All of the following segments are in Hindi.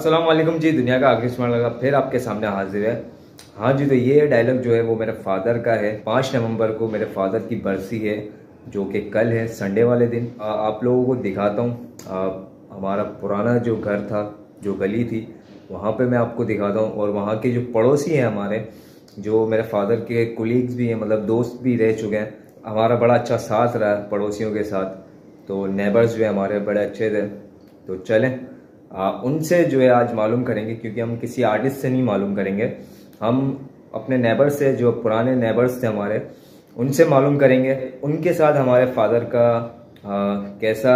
अस्सलाम वालेकुम जी दुनिया का आखिरी स्मार्ट लगा फिर आपके सामने हाजिर है हाँ जी तो ये डायलॉग जो है वो मेरे फादर का है पाँच नवंबर को मेरे फादर की बरसी है जो कि कल है संडे वाले दिन आ, आप लोगों को दिखाता हूँ हमारा पुराना जो घर था जो गली थी वहाँ पे मैं आपको दिखाता हूँ और वहाँ के जो पड़ोसी हैं हमारे जो मेरे फादर के कोलीग्स भी हैं मतलब दोस्त भी रह चुके हैं हमारा बड़ा अच्छा साथ रहा पड़ोसियों के साथ तो नेबर्स भी है हमारे बड़े अच्छे थे तो चलें आ, उनसे जो है आज मालूम करेंगे क्योंकि हम किसी आर्टिस्ट से नहीं मालूम करेंगे हम अपने नेबर से जो पुराने नेबर्स थे हमारे उनसे मालूम करेंगे उनके साथ हमारे फादर का आ, कैसा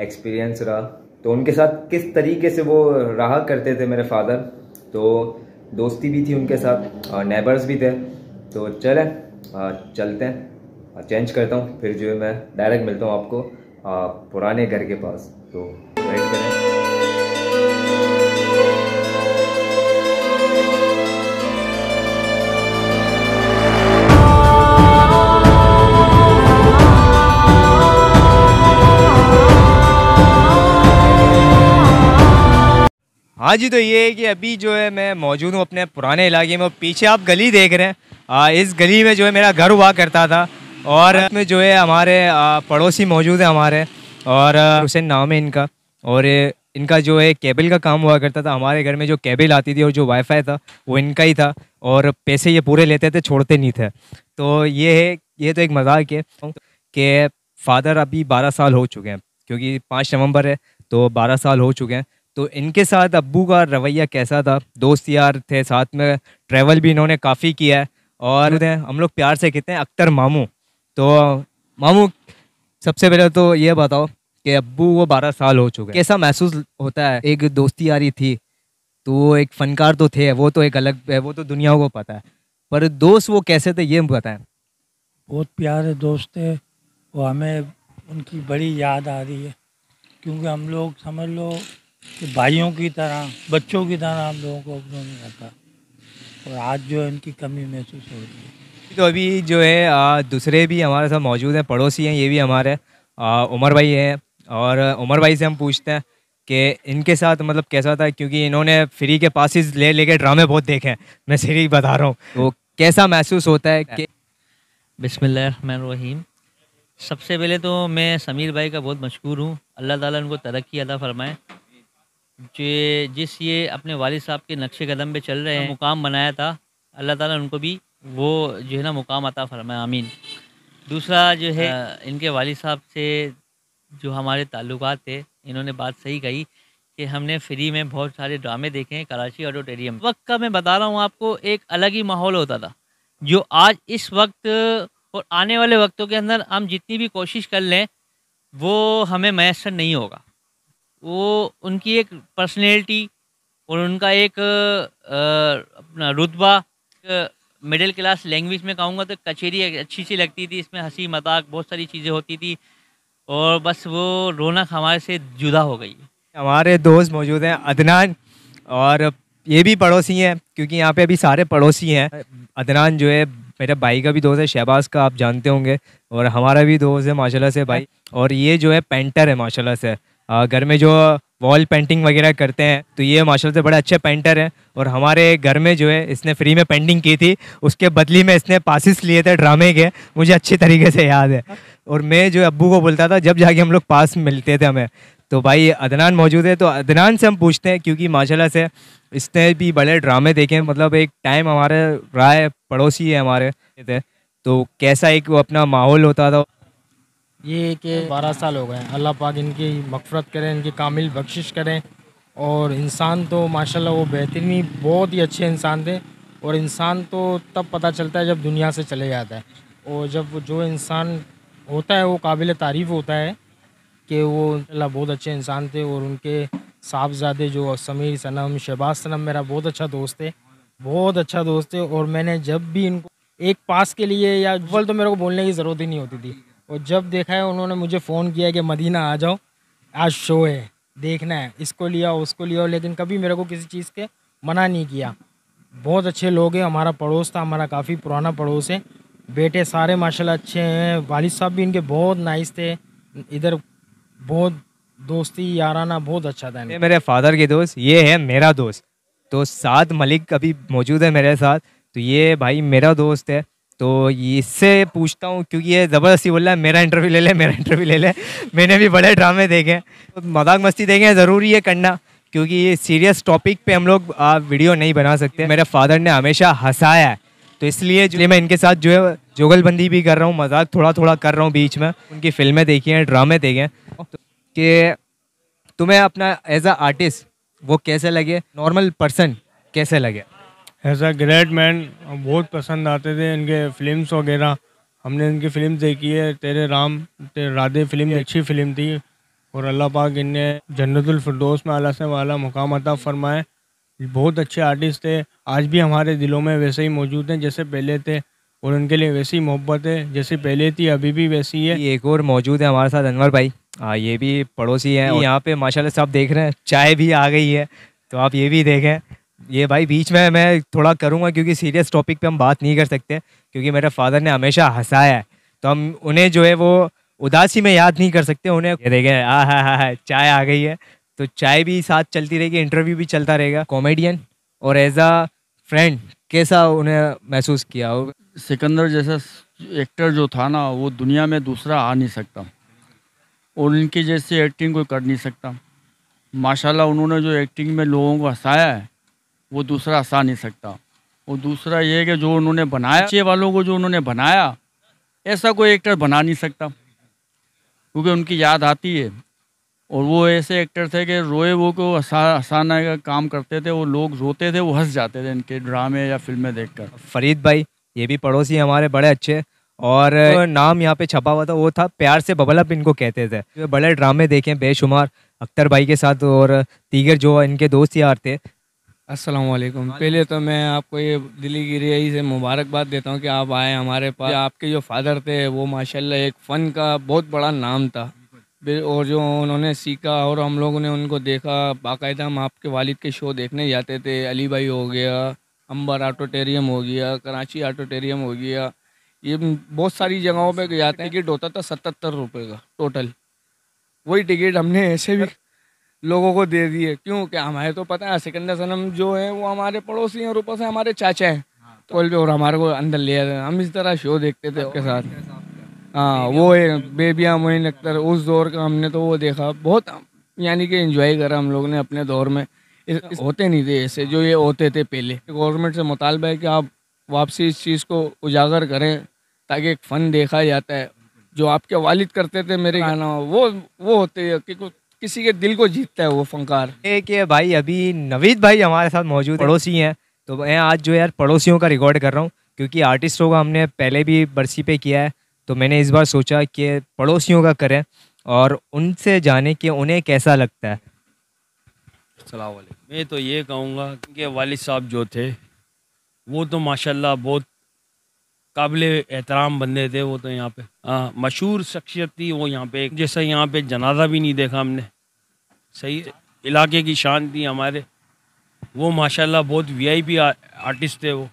एक्सपीरियंस रहा तो उनके साथ किस तरीके से वो रहा करते थे मेरे फादर तो दोस्ती भी थी उनके साथ और नेबर्स भी थे तो चले आ, चलते हैं चेंज करता हूँ फिर जो है मैं डायरेक्ट मिलता हूँ आपको आ, पुराने घर के पास तो वेट करें हाँ जी तो ये है कि अभी जो है मैं मौजूद हूँ अपने पुराने इलाके में और पीछे आप गली देख रहे हैं आ, इस गली में जो है मेरा घर हुआ करता था और हाँ। इसमें जो है हमारे पड़ोसी मौजूद है हमारे और हुसैन नाम है इनका और इनका जो है केबल का काम हुआ करता था हमारे घर में जो केबल आती थी और जो वाईफाई था वो इनका ही था और पैसे ये पूरे लेते थे छोड़ते नहीं थे तो ये है ये तो एक मजाक है कि फादर अभी बारह साल हो चुके हैं क्योंकि पाँच नवंबर है तो बारह साल हो चुके हैं तो इनके साथ अब्बू का रवैया कैसा था दोस्त यार थे साथ में ट्रैवल भी इन्होंने काफ़ी किया है और हम्म। हम लोग प्यार से कहते हैं अख्तर मामू तो मामू सबसे पहले तो ये बताओ कि अब्बू वो बारह साल हो चुके कैसा महसूस होता है एक दोस्ती यारी थी तो एक फ़नकार तो थे वो तो एक अलग है वो तो दुनिया को पता है पर दोस्त वो कैसे थे ये बताएं बहुत प्यारे दोस्त थे वो हमें उनकी बड़ी याद आ रही है क्योंकि हम लोग समझ लो कि भाइयों की तरह बच्चों की तरह हम लोगों को उन्होंने रखा और आज जो इनकी कमी महसूस हो रही है तो अभी जो है दूसरे भी हमारे साथ मौजूद हैं पड़ोसी हैं ये भी हमारे उमर भाई हैं और उमर भाई से हम पूछते हैं कि इनके साथ मतलब कैसा था क्योंकि इन्होंने फ्री के पासिस ले लेके ड्रामे बहुत देखे हैं मैं सीरीज बता रहा हूँ तो कैसा महसूस होता है कि रहीम सबसे पहले तो मैं समीर भाई का बहुत मशहूर हूँ अल्लाह ताला उनको तरक्की अदा फरमाए जो जिस ये अपने वाल साहब के नक्शे कदम पे चल रहे हैं हाँ। मुकाम बनाया था अल्लाह ताला उनको भी वो जो है ना मुकाम अता फरमाए आमीन दूसरा जो है आ, हाँ। इनके वाल साहब से जो हमारे ताल्लुक थे इन्होंने बात सही कही कि हमने फ्री में बहुत सारे ड्रामे देखे हैं कराची ऑडिटोरियम वक्त का मैं बता रहा हूँ आपको एक अलग ही माहौल होता था जो आज इस वक्त और आने वाले वक्तों के अंदर हम जितनी भी कोशिश कर लें वो हमें मैसर नहीं होगा वो उनकी एक पर्सनैलिटी और उनका एक अपना रुतबा मिडिल क्लास लैंग्वेज में कहूँगा तो कचेरी अच्छी सी लगती थी इसमें हंसी मजाक बहुत सारी चीज़ें होती थी और बस वो रौनक हमारे से जुदा हो गई हमारे दोस्त मौजूद हैं अदनान और ये भी पड़ोसी हैं क्योंकि यहाँ पे अभी सारे पड़ोसी हैं अदनान जो है मेरे भाई का भी दोस्त है शहबाज का आप जानते होंगे और हमारा भी दोस्त है माशाल्लाह से भाई और ये जो है पेंटर है माशाल्लाह से घर में जो वॉल पेंटिंग वगैरह करते हैं तो ये माशाल्लाह से बड़े अच्छे पेंटर हैं और हमारे घर में जो है इसने फ्री में पेंटिंग की थी उसके बदली में इसने पासिस लिए थे ड्रामे के मुझे अच्छे तरीके से याद है और मैं जो अब्बू को बोलता था जब जाके हम लोग पास मिलते थे हमें तो भाई अदनान मौजूद है तो अदनान से हम पूछते हैं क्योंकि माशाला से इसने भी बड़े ड्रामे देखे मतलब एक टाइम हमारे राय पड़ोसी है हमारे तो कैसा एक वो अपना माहौल होता था ये कि बारह साल हो गए अल्लाह पाक इनकी मफ़रत करें इनकी कामिल बख्शिश करें और इंसान तो माशाल्लाह वो बेहतरीन बहुत ही अच्छे इंसान थे और इंसान तो तब पता चलता है जब दुनिया से चले जाता है और जब जो इंसान होता है वो काबिल तारीफ़ होता है कि वो अल्लाह बहुत अच्छे इंसान थे और उनके साहबजादे जो समीर सनम शहबाज सनम मेरा बहुत अच्छा दोस्त है बहुत अच्छा दोस्त है और मैंने जब भी इनको एक पास के लिए या अव्वल तो मेरे को बोलने की ज़रूरत ही नहीं होती थी और जब देखा है उन्होंने मुझे फ़ोन किया कि मदीना आ जाओ आज शो है देखना है इसको लिया उसको लिया लेकिन कभी मेरे को किसी चीज़ के मना नहीं किया बहुत अच्छे लोग हैं हमारा पड़ोस था हमारा काफ़ी पुराना पड़ोस है बेटे सारे माशाल्लाह अच्छे हैं वालिद साहब भी इनके बहुत नाइस थे इधर बहुत दोस्ती याराना बहुत अच्छा था मेरे फादर के दोस्त ये है मेरा दोस्त तो साद मलिक अभी मौजूद है मेरे साथ तो ये भाई मेरा दोस्त है तो इससे पूछता हूँ क्योंकि ये ज़बरदस्ती बोल रहा है मेरा इंटरव्यू ले ले मेरा इंटरव्यू ले ले मैंने भी बड़े ड्रामे देखे तो मजाक मस्ती देखे ज़रूरी है करना क्योंकि सीरियस टॉपिक पे हम लोग वीडियो नहीं बना सकते मेरे फादर ने हमेशा हंसाया है तो इसलिए जो मैं इनके साथ जो है जुगलबंदी भी कर रहा हूँ मजाक थोड़ा थोड़ा कर रहा हूँ बीच में उनकी फिल्में देखी हैं ड्रामे देखे तो कि तुम्हें अपना एज अ आर्टिस्ट वो कैसे लगे नॉर्मल पर्सन कैसे लगे एज अ ग्रेट मैन बहुत पसंद आते थे इनके फिल्म्स वगैरह हमने इनकी फिल्म देखी है तेरे राम तेरे राधे फिल्म अच्छी फिल्म थी और अल्लाह पाक इनने जन्नतफरदोस में अला से वाला मुकाम अता फरमाए बहुत अच्छे आर्टिस्ट थे आज भी हमारे दिलों में वैसे ही मौजूद हैं जैसे पहले थे और उनके लिए वैसी मोहब्बत है जैसे पहले थी अभी भी वैसी है एक और मौजूद है हमारे साथ अनवर भाई आ, ये भी पड़ोसी हैं यहाँ पे माशाल्लाह सब देख रहे हैं चाय भी आ गई है तो आप ये भी देखें ये भाई बीच में मैं थोड़ा करूँगा क्योंकि सीरियस टॉपिक पे हम बात नहीं कर सकते क्योंकि मेरे फादर ने हमेशा हंसाया है तो हम उन्हें जो है वो उदासी में याद नहीं कर सकते उन्हें ये देखें आ हा हा हा चाय आ गई है तो चाय भी साथ चलती रहेगी इंटरव्यू भी चलता रहेगा कॉमेडियन और एज अ फ्रेंड कैसा उन्हें महसूस किया हो सिकंदर जैसा एक्टर जो था ना वो दुनिया में दूसरा आ नहीं सकता और इनकी जैसी एक्टिंग कोई कर नहीं सकता माशाल्लाह उन्होंने जो एक्टिंग में लोगों को हंसाया है वो दूसरा हंसा नहीं सकता और दूसरा ये है कि जो उन्होंने बनाया बच्चे वालों को जो उन्होंने बनाया ऐसा कोई एक्टर बना नहीं सकता क्योंकि उनकी याद आती है और वो ऐसे एक्टर थे कि रोए वो को हंसाना का काम करते थे वो लोग रोते थे वो हंस जाते थे इनके ड्रामे या फिल्में देखकर फरीद भाई ये भी पड़ोसी हमारे बड़े अच्छे और तो नाम यहाँ पे छपा हुआ था वो था प्यार से बबलअप इनको कहते थे बड़े ड्रामे देखे बेशुमार अख्तर भाई के साथ और दीगर जो इनके दोस्त यार थे अस्सलाम वालेकुम पहले तो मैं आपको ये की गिरियाई से मुबारकबाद देता हूँ कि आप आए हमारे पास आपके जो फादर थे वो माशाल्लाह एक फ़न का बहुत बड़ा नाम था और जो उन्होंने सीखा और हम लोगों ने उनको देखा बाकायदा हम आपके वालिद के शो देखने जाते थे अली भाई हो गया अंबर आटोटेरियम हो गया कराची आटोटेरियम हो गया ये बहुत सारी जगहों पर जाते हैं टिकट होता था सतहत्तर रुपये का टोटल वही टिकट हमने ऐसे भी लोगों को दे दिए क्यों क्या हमारे तो पता है सिकंदर सनम जो है वो हमारे पड़ोसी हैं और ऊपर से हमारे चाचा हैं हाँ, तो कोल भी और हमारे को अंदर ले आते हम इस तरह शो देखते थे उसके हाँ, साथ हाँ वो है बेबिया मोइन अख्तर उस दौर का हमने तो वो देखा बहुत यानी कि इन्जॉय करा हम लोग ने अपने दौर में इस, इस होते नहीं थे ऐसे जो ये होते थे पहले गवर्नमेंट से मुतालबा है कि आप वापसी इस चीज़ को उजागर करें ताकि एक फ़न देखा जाता है जो आपके वालिद करते थे मेरे हाँ। गाना वो वो होते कि कुछ किसी के दिल को जीतता है वो फनकार एक ये भाई अभी नवीद भाई हमारे साथ मौजूद पड़ोसी हैं तो मैं आज जो यार पड़ोसियों का रिकॉर्ड कर रहा हूँ क्योंकि आर्टिस्टों का हमने पहले भी बरसी पे किया है तो मैंने इस बार सोचा कि पड़ोसियों का करें और उनसे जाने कि उन्हें कैसा लगता है मैं तो ये कहूँगा कि वालिद साहब जो थे वो तो माशाल्लाह बहुत काबिल एहतराम बंदे थे वो तो यहाँ पे हाँ, मशहूर शख्सियत थी वो यहाँ पे जैसे यहाँ पे जनाजा भी नहीं देखा हमने सही इलाके की शान थी हमारे वो माशाल्लाह बहुत वीआईपी आर्टिस्ट थे वो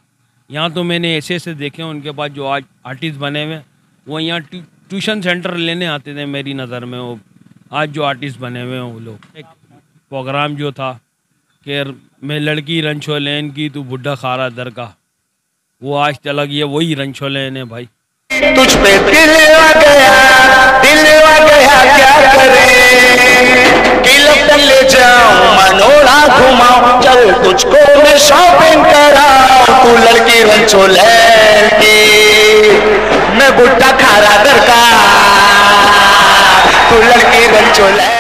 यहाँ तो मैंने ऐसे ऐसे देखे उनके पास जो आज आर्टिस्ट बने हुए वो यहाँ ट्यूशन सेंटर लेने आते थे मेरी नज़र में वो आज जो आर्टिस्ट बने हुए हैं वो लोग एक प्रोग्राम जो था कि मैं लड़की रन लेन की तो बुढ़ा खारा दर का वो आज तलक ये वही रंछोले ने भाई तुझ पे दिल गया दिल गया क्या करे किलब ले जाओ मनोड़ा घुमाऊं चल तुझको मैं शॉपिंग करा तू लड़की रंछो की मैं गुट्टा खारा दरकार तू लड़की रंछोले